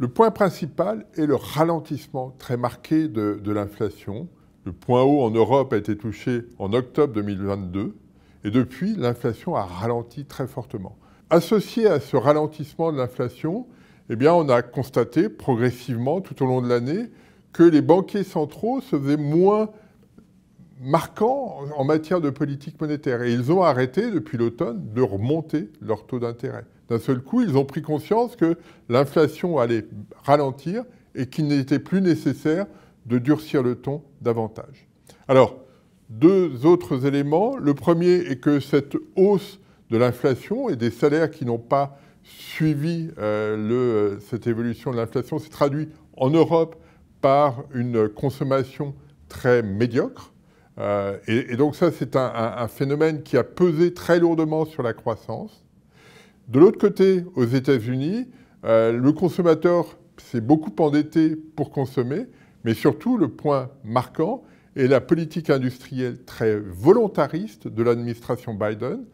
Le point principal est le ralentissement très marqué de, l'inflation. Le point haut en Europe a été touché en octobre 2022 et depuis, l'inflation a ralenti très fortement. Associé à ce ralentissement de l'inflation, eh on a constaté progressivement tout au long de l'année que les banquiers centraux se faisaient moins marquants en matière de politique monétaire. Et ils ont arrêté, depuis l'automne, de remonter leur taux d'intérêt. D'un seul coup, ils ont pris conscience que l'inflation allait ralentir et qu'il n'était plus nécessaire de durcir le ton davantage. Alors, deux autres éléments. Le premier est que cette hausse de l'inflation et des salaires qui n'ont pas suivi euh, euh, cette évolution de l'inflation s'est traduit en Europe par une consommation très médiocre. Euh, et, donc ça, c'est un phénomène qui a pesé très lourdement sur la croissance. De l'autre côté, aux États-Unis, euh, le consommateur s'est beaucoup endetté pour consommer, mais surtout le point marquant est la politique industrielle très volontariste de l'administration Biden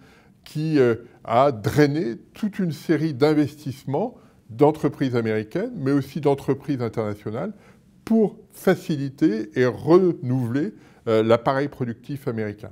qui euh, a drainé toute une série d'investissements d'entreprises américaines, mais aussi d'entreprises internationales, pour faciliter et renouveler euh, l'appareil productif américain.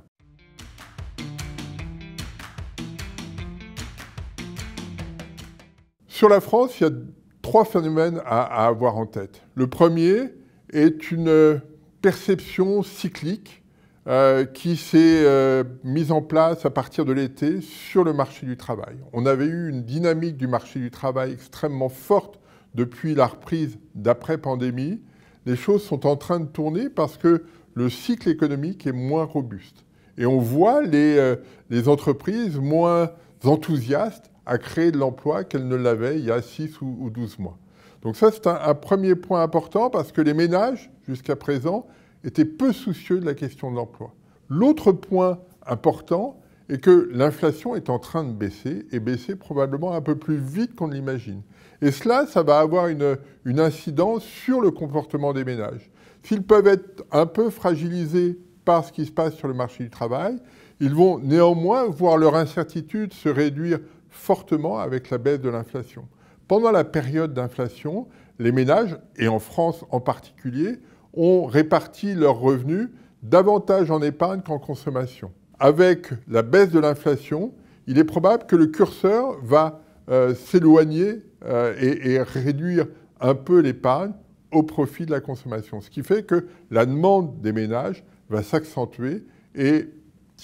Sur la France, il y a trois phénomènes à, avoir en tête. Le premier est une euh, perception cyclique euh, qui s'est euh, mise en place à partir de l'été sur le marché du travail. On avait eu une dynamique du marché du travail extrêmement forte depuis la reprise d'après-pandémie. Les choses sont en train de tourner parce que le cycle économique est moins robuste. Et on voit les entreprises moins enthousiastes à créer de l'emploi qu'elle ne l'avait il y a 6 ou 12 mois. Donc ça, c'est un, premier point important parce que les ménages, jusqu'à présent, étaient peu soucieux de la question de l'emploi. L'autre point important est que l'inflation est en train de baisser et baisser probablement un peu plus vite qu'on l'imagine. Et cela, ça va avoir une, une incidence sur le comportement des ménages. S'ils peuvent être un peu fragilisés par ce qui se passe sur le marché du travail, ils vont néanmoins voir leur incertitude se réduire fortement avec la baisse de l'inflation. Pendant la période d'inflation, les ménages, et en France en particulier, ont réparti leurs revenus davantage en épargne qu'en consommation. Avec la baisse de l'inflation, il est probable que le curseur va euh, s'éloigner euh, et, et réduire un peu l'épargne au profit de la consommation. Ce qui fait que la demande des ménages va s'accentuer et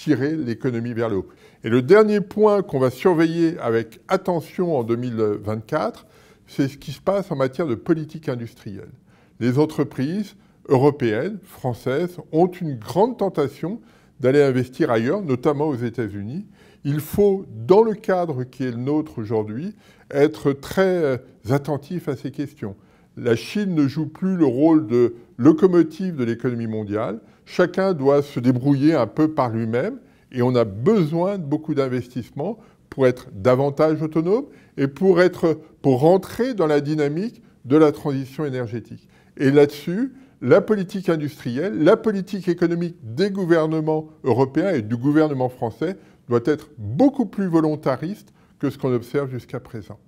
tirer l'économie vers le haut. Et le dernier point qu'on va surveiller avec attention en 2024, c'est ce qui se passe en matière de politique industrielle. Les entreprises européennes, françaises, ont une grande tentation d'aller investir ailleurs, notamment aux États-Unis. Il faut, dans le cadre qui est le nôtre aujourd'hui, être très euh, attentif à ces questions la Chine ne joue plus le rôle de locomotive de l'économie mondiale. Chacun doit se débrouiller un peu par lui-même et on a besoin de beaucoup d'investissements pour être davantage autonome et pour, pour rentrer dans la dynamique de la transition énergétique. Et là-dessus, la politique industrielle, la politique économique des gouvernements européens et du gouvernement français doit être beaucoup plus volontariste que ce qu'on observe jusqu'à présent.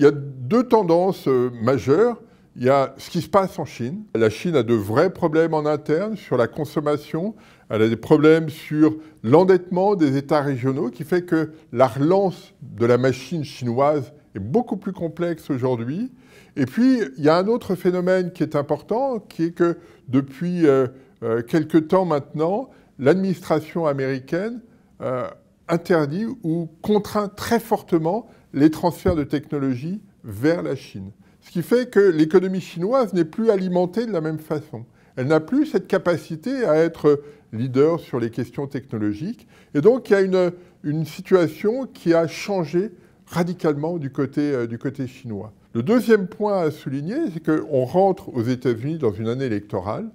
Il y a deux tendances euh, majeures. Il y a ce qui se passe en Chine. La Chine a de vrais problèmes en interne sur la consommation. Elle a des problèmes sur l'endettement des États régionaux qui fait que la relance de la machine chinoise est beaucoup plus complexe aujourd'hui. Et puis, il y a un autre phénomène qui est important, qui est que depuis quelque euh, quelques temps maintenant, l'administration américaine euh, interdit ou contraint très fortement les transferts de technologie vers la Chine. Ce qui fait que l'économie chinoise n'est plus alimentée de la même façon. Elle n'a plus cette capacité à être leader sur les questions technologiques. Et donc, il y a une, une situation qui a changé radicalement du côté, euh, du côté chinois. Le deuxième point à souligner, c'est qu'on rentre aux États-Unis dans une année électorale.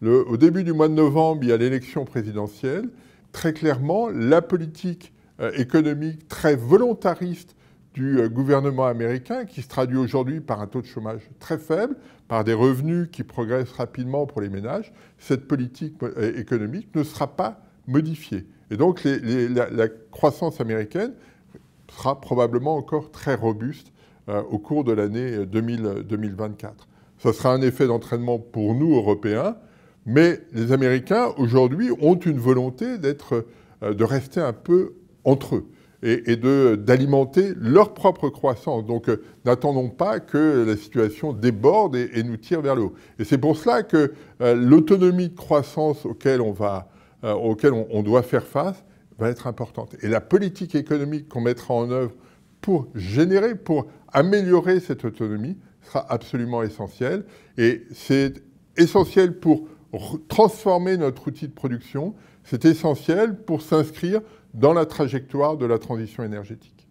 Le, au début du mois de novembre, il y a l'élection présidentielle. Très clairement, la politique euh, économique très volontariste du euh, gouvernement américain qui se traduit aujourd'hui par un taux de chômage très faible, par des revenus qui progressent rapidement pour les ménages, cette politique euh, économique ne sera pas modifiée. Et donc la, croissance américaine sera probablement encore très robuste euh, au cours de l'année 2024. Ce sera un effet d'entraînement pour nous, Européens, mais les Américains, aujourd'hui, ont une volonté de rester un peu entre eux et, d'alimenter leur propre croissance. Donc euh, n'attendons pas que la situation déborde et, nous tire vers le haut. Et c'est pour cela que euh, l'autonomie de croissance auquel on, va, euh, auquel on, doit faire face va être importante. Et la politique économique qu'on mettra en œuvre pour générer, pour améliorer cette autonomie sera absolument essentielle. Et c'est essentiel pour transformer notre outil de production, c'est essentiel pour s'inscrire dans la trajectoire de la transition énergétique.